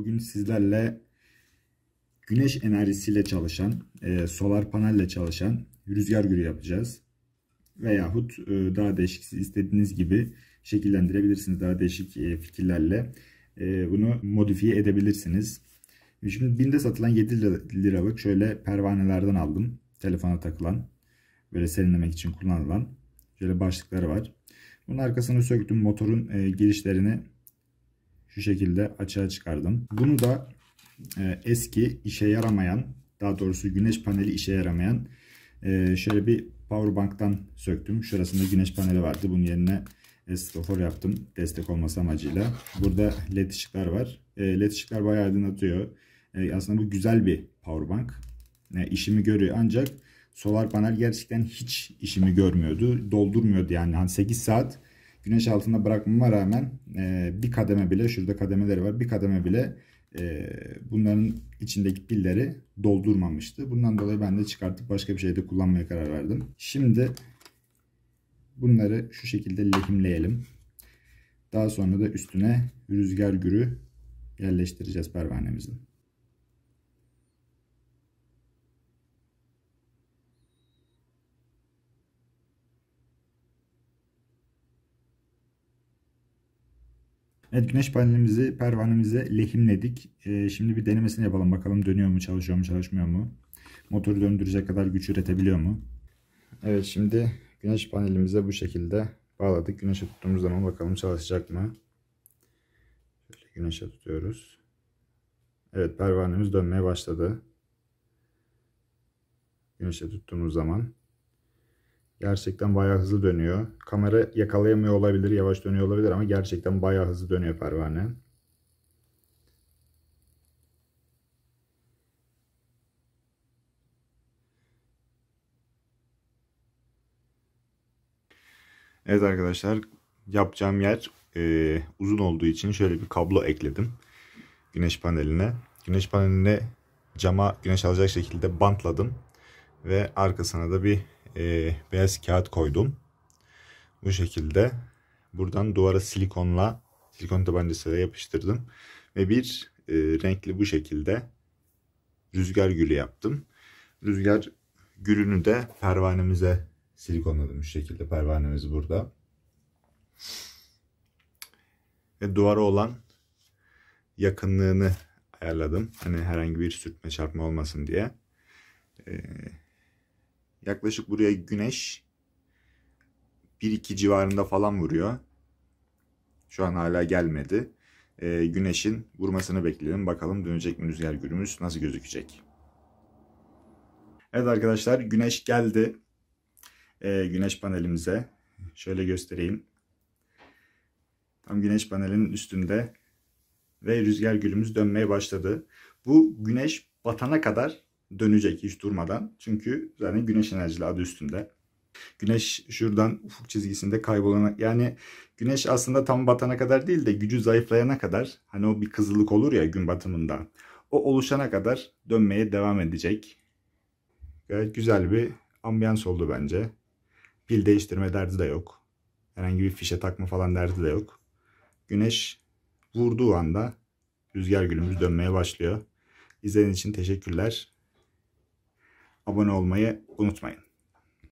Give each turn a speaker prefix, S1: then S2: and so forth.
S1: Bugün sizlerle güneş enerjisiyle çalışan, e, solar panelle çalışan rüzgar gülü yapacağız. Veyahut e, daha değişik istediğiniz gibi şekillendirebilirsiniz. Daha değişik e, fikirlerle e, bunu modifiye edebilirsiniz. Şimdi binde satılan 7 liralık şöyle pervanelerden aldım. Telefona takılan, böyle serinlemek için kullanılan şöyle başlıkları var. Bunun arkasını söktüm. Motorun e, girişlerini şu şekilde açığa çıkardım. Bunu da e, eski işe yaramayan daha doğrusu güneş paneli işe yaramayan e, şöyle bir power bank'tan söktüm. Şurasında güneş paneli vardı. Bunun yerine e, strofor yaptım destek olması amacıyla. Burada led ışıklar var. E, led ışıklar bayağı aydınlatıyor. E, aslında bu güzel bir power bank. E, işimi görüyor ancak solar panel gerçekten hiç işimi görmüyordu. Doldurmuyordu yani. yani 8 saat güneş altında bırakmama rağmen e, bir kademe bile şurada kademeleri var. Bir kademe bile e, bunların içindeki pilleri doldurmamıştı. Bundan dolayı ben de çıkartıp başka bir şeyde kullanmaya karar verdim. Şimdi bunları şu şekilde lehimleyelim. Daha sonra da üstüne rüzgar gürü yerleştireceğiz pervanemizin. Evet güneş panelimizi pervanemize lehimledik. Ee, şimdi bir denemesini yapalım bakalım dönüyor mu çalışıyor mu çalışmıyor mu. Motoru döndürecek kadar güç üretebiliyor mu. Evet şimdi güneş panelimize bu şekilde bağladık. Güneşe tuttuğumuz zaman bakalım çalışacak mı. Şöyle güneşe tutuyoruz. Evet pervanemiz dönmeye başladı. Güneşe tuttuğumuz zaman Gerçekten bayağı hızlı dönüyor. Kamera yakalayamıyor olabilir, yavaş dönüyor olabilir ama gerçekten bayağı hızlı dönüyor pervane. Evet arkadaşlar yapacağım yer e, uzun olduğu için şöyle bir kablo ekledim güneş paneline. Güneş panelini cama güneş alacak şekilde bantladım ve arkasına da bir e, beyaz kağıt koydum. Bu şekilde buradan duvara silikonla silikon tabancasıyla yapıştırdım. Ve bir e, renkli bu şekilde rüzgar gülü yaptım. Rüzgar gülünü de pervanemize silikonladım bu şekilde. Pervanemiz burada. Ve duvara olan yakınlığını ayarladım. Hani herhangi bir sürtme çarpma olmasın diye. Ee, Yaklaşık buraya güneş 1-2 civarında falan vuruyor. Şu an hala gelmedi. E, güneşin vurmasını bekleyelim. Bakalım dönecek mi rüzgar gülümüz nasıl gözükecek. Evet arkadaşlar güneş geldi. E, güneş panelimize. Şöyle göstereyim. Tam güneş panelinin üstünde ve rüzgar gülümüz dönmeye başladı. Bu güneş batana kadar dönecek hiç durmadan. Çünkü zaten güneş enerjili adı üstünde. Güneş şuradan ufuk çizgisinde kaybolana yani güneş aslında tam batana kadar değil de gücü zayıflayana kadar hani o bir kızılık olur ya gün batımında. O oluşana kadar dönmeye devam edecek. Gayet güzel bir ambiyans oldu bence. Pil değiştirme derdi de yok. Herhangi bir fişe takma falan derdi de yok. Güneş vurduğu anda rüzgar gülümüz dönmeye başlıyor. İzlediğiniz için teşekkürler abone olmayı unutmayın.